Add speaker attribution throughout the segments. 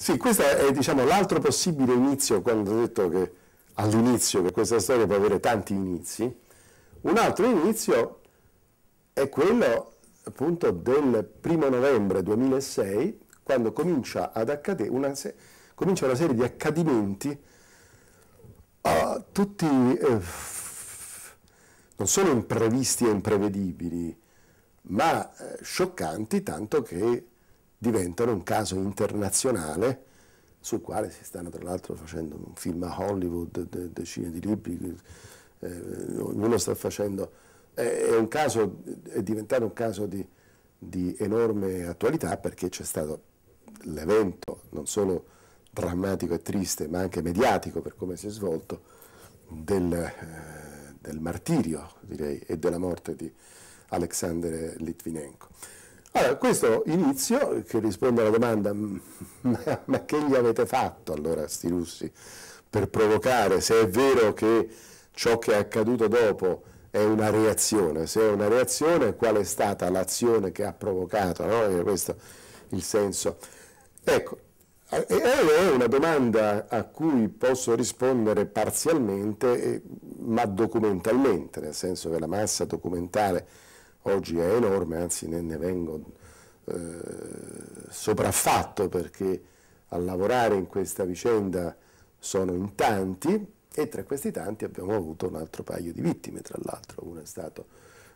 Speaker 1: Sì, questo è diciamo, l'altro possibile inizio quando ho detto che all'inizio che questa storia può avere tanti inizi. Un altro inizio è quello appunto del primo novembre 2006 quando comincia, una, se comincia una, serie di accadimenti uh, tutti uh, non solo imprevisti e imprevedibili ma uh, scioccanti tanto che diventano un caso internazionale sul quale si stanno tra l'altro facendo un film a Hollywood, decine di libri, eh, ognuno sta facendo, eh, è, caso, è, diventato un caso di, di enorme attualità perché c'è stato l'evento non solo drammatico e triste ma anche mediatico per come si è svolto del, eh, del martirio direi e della morte di Alexander Litvinenko. Allora, questo inizio che risponde alla domanda, ma, ma che gli avete fatto allora a sti russi per provocare, se è vero che ciò che è accaduto dopo è una reazione, se è una reazione qual è stata l'azione che ha provocato, no? questo è il senso. Ecco, è una domanda a cui posso rispondere parzialmente, ma documentalmente, nel senso che la massa documentale oggi è enorme, anzi ne, ne vengo eh, sopraffatto perché a lavorare in questa vicenda sono in tanti e tra questi tanti abbiamo avuto un altro paio di vittime, tra l'altro uno è stato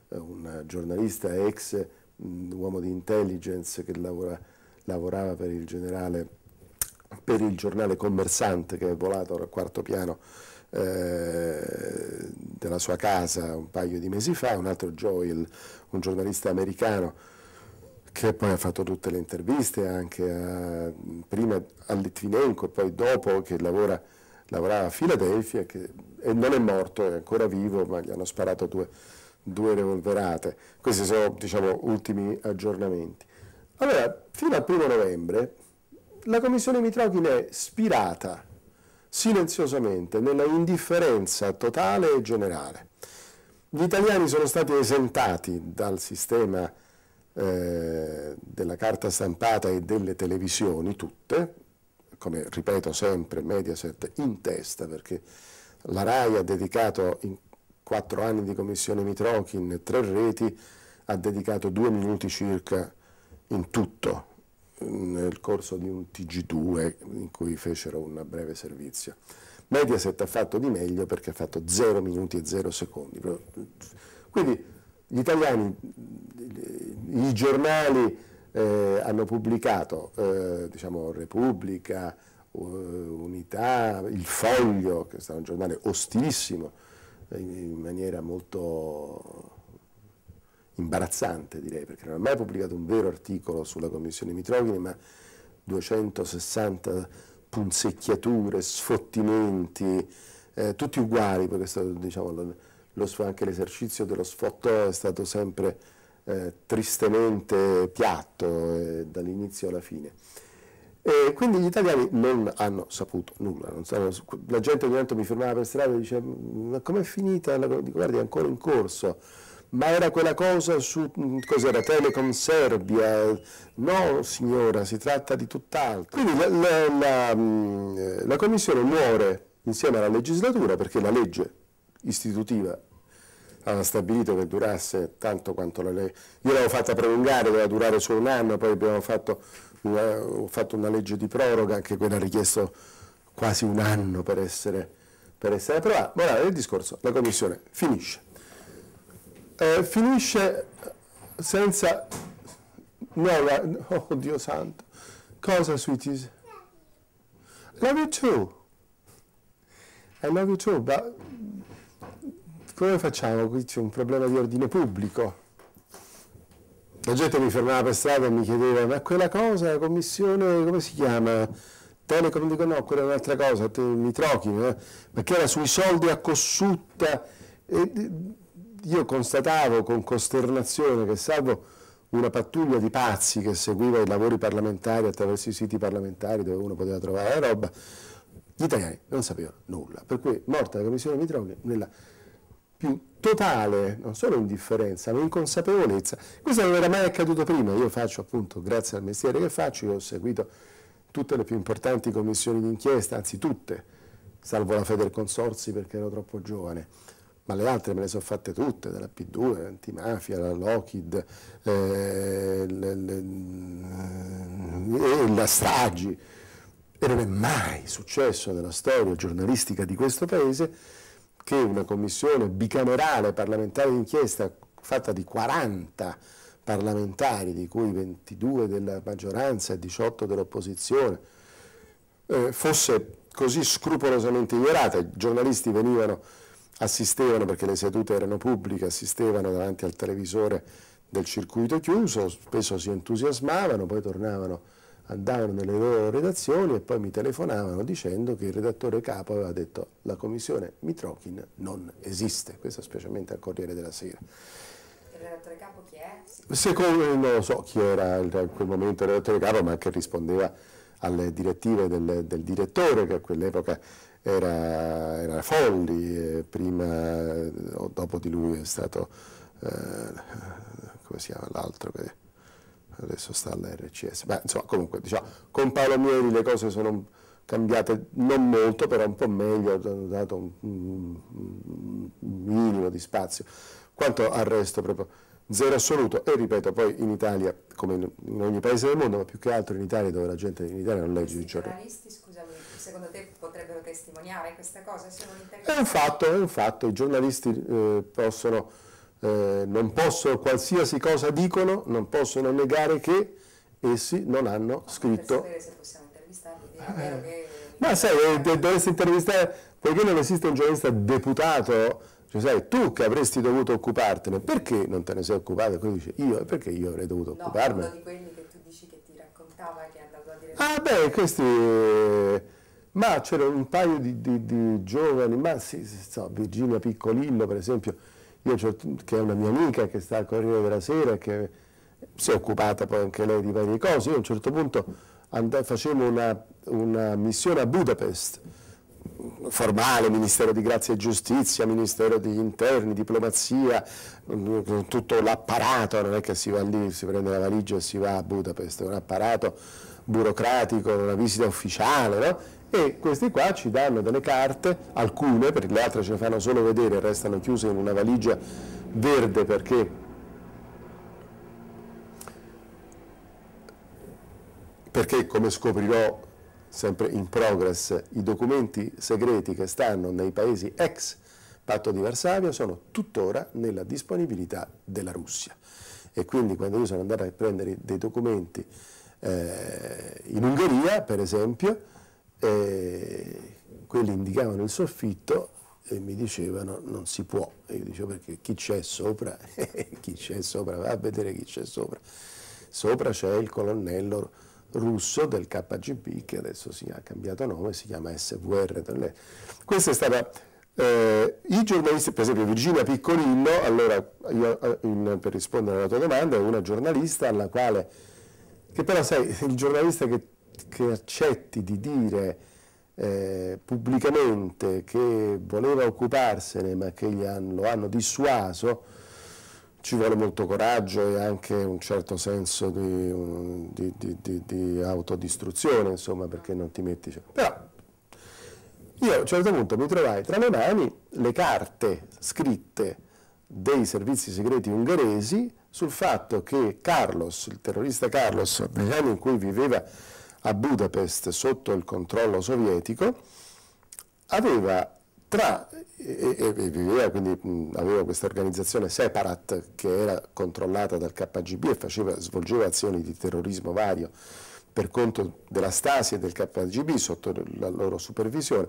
Speaker 1: eh, un giornalista ex mh, mm, uomo di intelligence che lavora, lavorava per il generale per il giornale Commersante che è volato al quarto piano eh, della sua casa un paio di mesi fa, un altro Joel, un giornalista americano che poi ha fatto tutte le interviste anche a, prima a Litvinenko e poi dopo che lavora, lavorava a Filadelfia che, e non è morto, è ancora vivo, ma gli hanno sparato due, due revolverate. Questi sono diciamo, ultimi aggiornamenti. Allora, fino al primo novembre la commissione Mitroghin è spirata silenziosamente, nella indifferenza totale e generale. Gli italiani sono stati esentati dal sistema eh, della carta stampata e delle televisioni, tutte, come ripeto sempre, Mediaset in testa, perché la RAI ha dedicato in quattro anni di commissione Mitrokin, tre reti, ha dedicato due minuti circa in tutto nel corso di un TG2 in cui fecero un breve servizio. Mediaset ha fatto di meglio perché ha fatto 0 minuti e 0 secondi. Quindi gli italiani, i giornali eh, hanno pubblicato, eh, diciamo, Repubblica, eh, Unità, Il Foglio, che è stato un giornale ostilissimo in, eh, in maniera molto imbarazzante direi, perché non ha mai pubblicato un vero articolo sulla commissione Mitroglini, ma 260 punzecchiature, sfottimenti, eh, tutti uguali, perché stato, diciamo, lo, lo, anche l'esercizio dello sfottò è stato sempre eh, tristemente piatto eh, dall'inizio alla fine. E quindi gli italiani non hanno saputo nulla, sanno, la gente ogni tanto mi fermava per strada e diceva ma com'è finita? Dico guardi è ancora in corso ma era quella cosa su, mm, cos'era, Telecom Serbia, no signora, si tratta di tutt'altro. Quindi la, la, la, mm, eh, la Commissione muore insieme alla legislatura perché la legge istitutiva ha stabilito che durasse tanto quanto la legge. Io l'avevo fatta prolungare, doveva durare solo un anno, poi abbiamo fatto una, ho fatto una legge di proroga, anche quella ha richiesto quasi un anno per essere, per essere approvata. Morale del discorso, la Commissione finisce eh, finisce senza... Nora, oh Dio santo, cosa sweeties? Love you too. I love you too, ma come facciamo? Qui c'è un problema di ordine pubblico. La gente mi fermava per strada e mi chiedeva, ma quella cosa, la commissione, come si chiama? Telecom, dico no, quella è un'altra cosa, te, mi trochi, eh? perché era sui soldi a cossutta. E, io constatavo con costernazione che salvo una pattuglia di pazzi che seguiva i lavori parlamentari attraverso i siti parlamentari dove uno poteva trovare la roba, gli italiani non sapevano nulla. Per cui morta la Commissione Mitroni nella più totale, non solo indifferenza, ma inconsapevolezza. Questo non era mai accaduto prima. Io faccio appunto, grazie al mestiere che faccio, io ho seguito tutte le più importanti commissioni d'inchiesta, anzi tutte, salvo la Federconsorsi perché ero troppo giovane ma le altre me le sono fatte tutte, dalla P2, l'antimafia, la Lockheed, eh, le, le, le, mm, eh, la Stragi. E non è mai successo nella storia giornalistica di questo paese che una commissione bicamerale parlamentare d'inchiesta fatta di 40 parlamentari, di cui 22 della maggioranza e 18 dell'opposizione, eh, fosse così scrupolosamente ignorata. I giornalisti venivano assistevano, perché le sedute erano pubbliche, assistevano davanti al televisore del circuito chiuso, spesso si entusiasmavano, poi tornavano, andavano nelle loro redazioni e poi mi telefonavano dicendo che il redattore capo aveva detto la commissione Mitrokin non esiste, questo specialmente al Corriere della Sera. Il redattore capo chi è? Secondo, non so chi era in quel momento il redattore capo, ma che rispondeva alle direttive del, del direttore che a quell'epoca era, era Folli, prima o dopo di lui è stato, eh, come si chiama l'altro che adesso sta all'RCS, Beh, insomma comunque diciamo, con Paolo Mieri le cose sono cambiate non molto, però un po' meglio, hanno dato un, un, un, minimo di spazio. Quanto al resto proprio zero assoluto e ripeto poi in Italia come in ogni paese del mondo ma più che altro in Italia dove la gente in Italia non legge i giornali secondo te potrebbero testimoniare questa cosa? È un fatto, è un fatto, i giornalisti eh, possono, eh, non possono, qualsiasi cosa dicono, non possono negare che essi non hanno scritto. Per sapere se possiamo intervistarli, è eh, che... Ma sai, eh, dovresti intervistare, perché non esiste un giornalista deputato, cioè sai, tu che avresti dovuto occupartene, perché non te ne sei occupato? Quello dice, io, perché io avrei dovuto no, occuparmene? uno di quelli che tu dici che ti raccontava, che è andato a dire... Ah beh, questi ma c'erano un paio di, di, di giovani, ma sì, so, Virginia Piccolillo per esempio, io che è una mia amica che sta al Corriere della Sera, che si è occupata poi anche lei di varie cose, io a un certo punto facevo una, una missione a Budapest, formale, Ministero di Grazia e Giustizia, Ministero degli Interni, Diplomazia, tutto l'apparato, non è che si va lì, si prende la valigia e si va a Budapest, è un apparato burocratico, una visita ufficiale, no? e questi qua ci danno delle carte, alcune, perché le altre ce le fanno solo vedere, restano chiuse in una valigia verde perché perché come scoprirò sempre in progress i documenti segreti che stanno nei paesi ex patto di Varsavia sono tuttora nella disponibilità della Russia e quindi quando io sono andato a prendere dei documenti eh, in Ungheria per esempio e quelli indicavano il soffitto e mi dicevano non si può. E io dicevo perché chi c'è sopra? chi c'è sopra? Va a vedere chi c'è sopra. Sopra c'è il colonnello russo del KGB che adesso si è cambiato nome, si chiama SVR. Questa è stata... Eh, I giornalisti, per esempio Virginia Piccolino, allora io, eh, in, per rispondere alla tua domanda, è una giornalista alla quale, che però sai, il giornalista che che accetti di dire eh, pubblicamente che voleva occuparsene ma che hanno, lo hanno dissuaso, ci vuole molto coraggio e anche un certo senso di, di, di, di autodistruzione, insomma, perché non ti metti... Cioè. Però io a un certo punto mi trovai tra le mani le carte scritte dei servizi segreti ungheresi sul fatto che Carlos, il terrorista Carlos, negli anni in cui viveva a Budapest sotto il controllo sovietico, aveva tra, e, e viveva, quindi aveva questa organizzazione Separat che era controllata dal KGB e faceva, svolgeva azioni di terrorismo vario per conto della Stasi e del KGB sotto la loro supervisione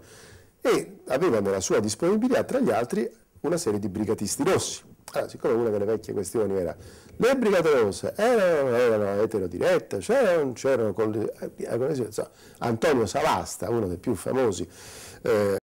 Speaker 1: e aveva nella sua disponibilità tra gli altri una serie di brigatisti rossi Ah, siccome una delle vecchie questioni era le brigate rosse erano, erano eterodirette, c'erano, c'erano eh, eh, Antonio Savasta, uno dei più famosi eh,